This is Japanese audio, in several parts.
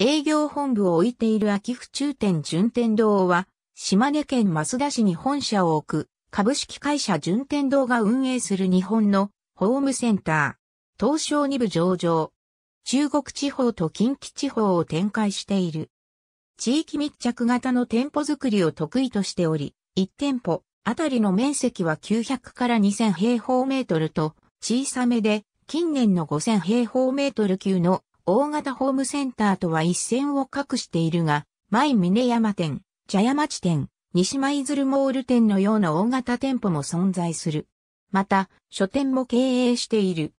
営業本部を置いている秋府中店順天堂は、島根県増田市に本社を置く、株式会社順天堂が運営する日本のホームセンター。東証二部上場。中国地方と近畿地方を展開している。地域密着型の店舗づくりを得意としており、1店舗あたりの面積は900から2000平方メートルと小さめで、近年の5000平方メートル級の大型ホームセンターとは一線を画しているが、前峰山店、茶屋町店、西舞鶴モール店のような大型店舗も存在する。また、書店も経営している。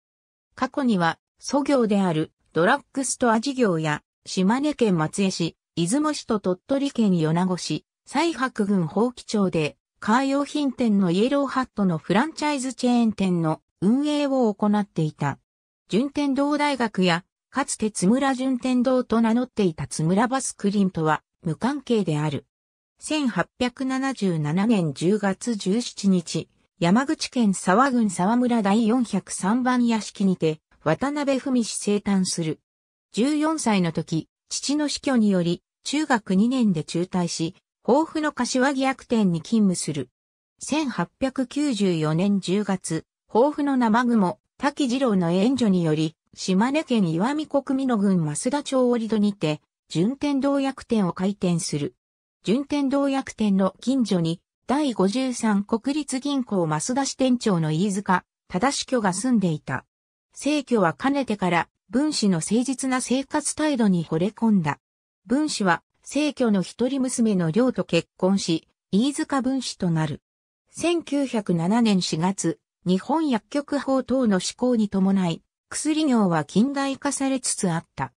過去には、祖業であるドラッグストア事業や、島根県松江市、出雲市と鳥取県米子市、西白郡宝器町で、カー用品店のイエローハットのフランチャイズチェーン店の運営を行っていた。順天堂大学やかつて津村順天堂と名乗っていた津村バスクリンとは無関係である。1877年10月17日、山口県沢郡沢村第403番屋敷にて、渡辺文氏生誕する。14歳の時、父の死去により、中学2年で中退し、豊富の柏木役店に勤務する。1894年10月、豊富の生雲、滝次郎の援助により、島根県岩見国美の郡増田町折戸にて、順天堂薬店を開店する。順天堂薬店の近所に、第53国立銀行増田支店長の飯塚、正居が住んでいた。生居はかねてから、文子の誠実な生活態度に惚れ込んだ。文子は、生居の一人娘の寮と結婚し、飯塚文子となる。1907年4月、日本薬局法等の施行に伴い、薬業は近代化されつつあった。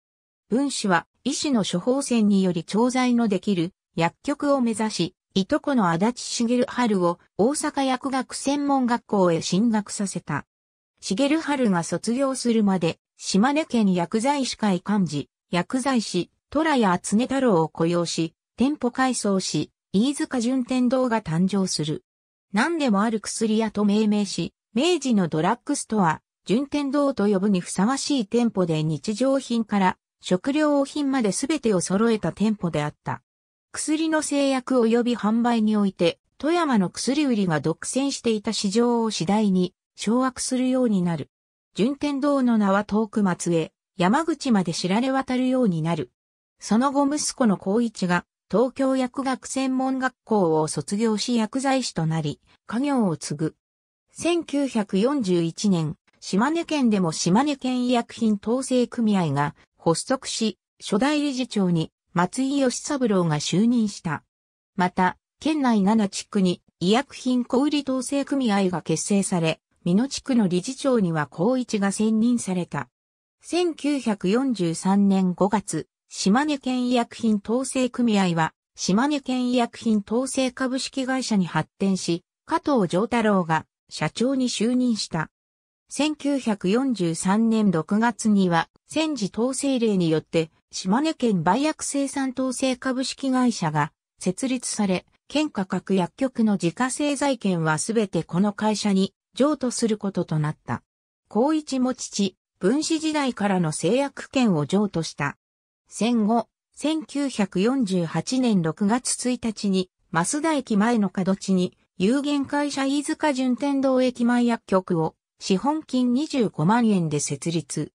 分子は医師の処方箋により調剤のできる薬局を目指し、いとこの足立茂春を大阪薬学専門学校へ進学させた。茂春が卒業するまで、島根県薬剤師会幹事、薬剤師、虎谷厚根太郎を雇用し、店舗改装し、飯塚順天堂が誕生する。何でもある薬屋と命名し、明治のドラッグストア、順天堂と呼ぶにふさわしい店舗で日常品から食料品まで全てを揃えた店舗であった。薬の製薬及び販売において、富山の薬売りが独占していた市場を次第に掌握するようになる。順天堂の名は遠く松江、山口まで知られ渡るようになる。その後息子の光一が東京薬学専門学校を卒業し薬剤師となり、家業を継ぐ。1941年、島根県でも島根県医薬品統制組合が発足し、初代理事長に松井義三郎が就任した。また、県内7地区に医薬品小売統制組合が結成され、美濃地区の理事長には高一が選任された。1943年5月、島根県医薬品統制組合は、島根県医薬品統制株式会社に発展し、加藤上太郎が社長に就任した。1943年6月には、戦時統制令によって、島根県売薬生産統制株式会社が設立され、県価格薬局の自家製材券はすべてこの会社に譲渡することとなった。高一も父、分子時代からの製薬権を譲渡した。戦後、1948年6月1日に、増田駅前の角地に、有限会社飯塚順天堂駅前薬局を資本金25万円で設立。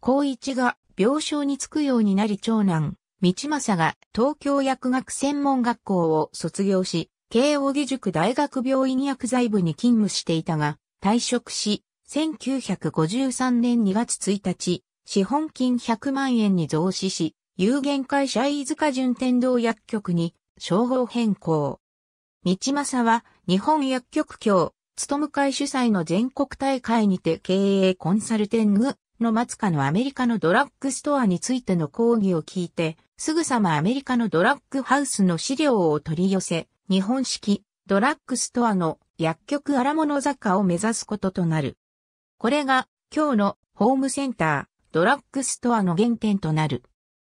高一が病床に就くようになり長男、道政が東京薬学専門学校を卒業し、慶応義塾大学病院薬剤部に勤務していたが、退職し、1953年2月1日、資本金100万円に増資し、有限会社飯塚順天堂薬局に称号変更。道政は日本薬局協務会主催の全国大会にて経営コンサルティングの松下のアメリカのドラッグストアについての講義を聞いて、すぐさまアメリカのドラッグハウスの資料を取り寄せ、日本式ドラッグストアの薬局荒物坂を目指すこととなる。これが今日のホームセンター、ドラッグストアの原点となる。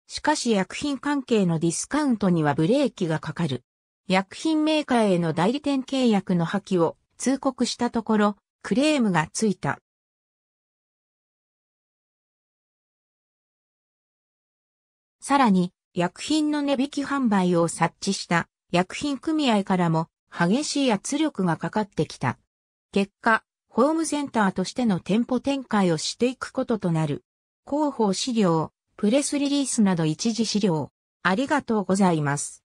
しかし薬品関係のディスカウントにはブレーキがかかる。薬品メーカーへの代理店契約の破棄を通告したところ、クレームがついた。さらに、薬品の値引き販売を察知した薬品組合からも激しい圧力がかかってきた。結果、ホームセンターとしての店舗展開をしていくこととなる。広報資料、プレスリリースなど一時資料。ありがとうございます。